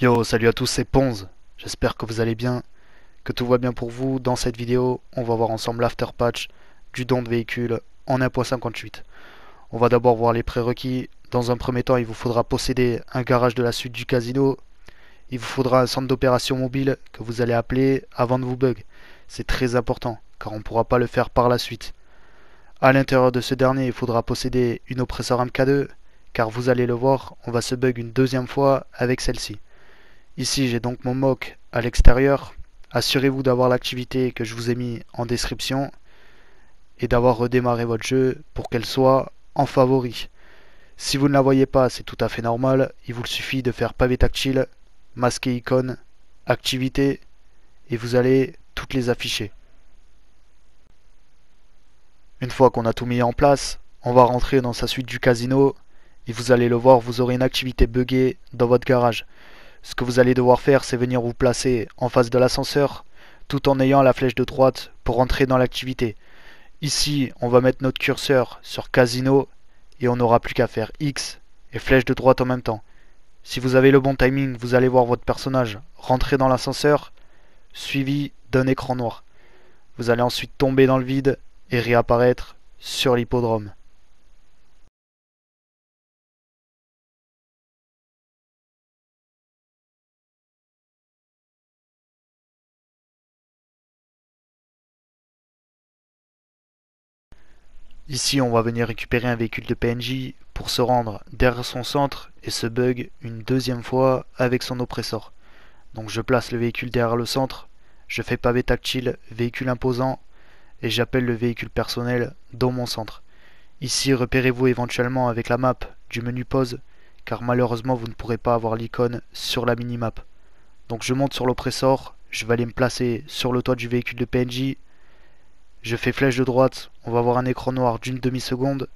Yo, salut à tous, c'est Ponze. J'espère que vous allez bien, que tout va bien pour vous. Dans cette vidéo, on va voir ensemble l'after patch du don de véhicule en 1.58. On va d'abord voir les prérequis. Dans un premier temps, il vous faudra posséder un garage de la suite du casino. Il vous faudra un centre d'opération mobile que vous allez appeler avant de vous bug. C'est très important, car on ne pourra pas le faire par la suite. À l'intérieur de ce dernier, il faudra posséder une oppresseur MK2, car vous allez le voir, on va se bug une deuxième fois avec celle-ci. Ici, j'ai donc mon mock à l'extérieur. Assurez-vous d'avoir l'activité que je vous ai mis en description et d'avoir redémarré votre jeu pour qu'elle soit en favori. Si vous ne la voyez pas, c'est tout à fait normal. Il vous suffit de faire pavé tactile, masquer icône, activité et vous allez toutes les afficher. Une fois qu'on a tout mis en place, on va rentrer dans sa suite du casino et vous allez le voir, vous aurez une activité buggée dans votre garage. Ce que vous allez devoir faire, c'est venir vous placer en face de l'ascenseur, tout en ayant la flèche de droite pour entrer dans l'activité. Ici, on va mettre notre curseur sur Casino, et on n'aura plus qu'à faire X et flèche de droite en même temps. Si vous avez le bon timing, vous allez voir votre personnage rentrer dans l'ascenseur, suivi d'un écran noir. Vous allez ensuite tomber dans le vide et réapparaître sur l'hippodrome. Ici, on va venir récupérer un véhicule de PNJ pour se rendre derrière son centre et se bug une deuxième fois avec son oppressor. Donc je place le véhicule derrière le centre, je fais pavé tactile, véhicule imposant, et j'appelle le véhicule personnel dans mon centre. Ici, repérez-vous éventuellement avec la map du menu pause, car malheureusement vous ne pourrez pas avoir l'icône sur la minimap. Donc je monte sur l'oppressor, je vais aller me placer sur le toit du véhicule de PNJ je fais flèche de droite, on va avoir un écran noir d'une demi-seconde.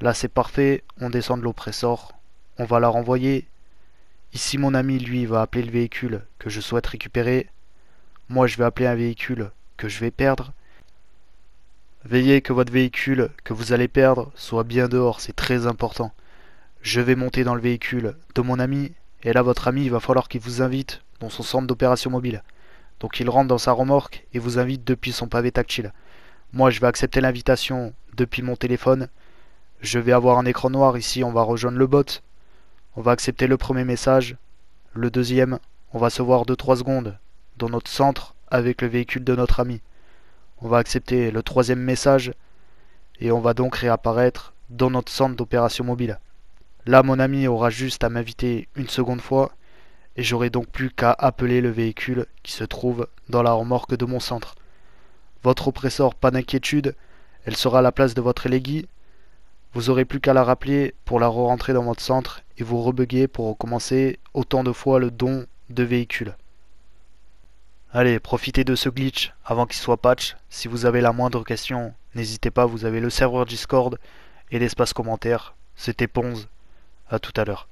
Là c'est parfait, on descend de l'oppressor, on va la renvoyer. Ici mon ami lui va appeler le véhicule que je souhaite récupérer. Moi je vais appeler un véhicule que je vais perdre. Veillez que votre véhicule que vous allez perdre soit bien dehors, c'est très important. Je vais monter dans le véhicule de mon ami, et là votre ami il va falloir qu'il vous invite dans son centre d'opération mobile. Donc il rentre dans sa remorque et vous invite depuis son pavé tactile. Moi, je vais accepter l'invitation depuis mon téléphone. Je vais avoir un écran noir ici, on va rejoindre le bot. On va accepter le premier message. Le deuxième, on va se voir 2-3 secondes dans notre centre avec le véhicule de notre ami. On va accepter le troisième message et on va donc réapparaître dans notre centre d'opération mobile. Là, mon ami aura juste à m'inviter une seconde fois et j'aurai donc plus qu'à appeler le véhicule qui se trouve dans la remorque de mon centre votre oppresseur, pas d'inquiétude, elle sera à la place de votre élégie. Vous aurez plus qu'à la rappeler pour la re-rentrer dans votre centre et vous rebuguer pour recommencer autant de fois le don de véhicule. Allez, profitez de ce glitch avant qu'il soit patch. Si vous avez la moindre question, n'hésitez pas, vous avez le serveur Discord et l'espace commentaire. C'était Ponze. À tout à l'heure.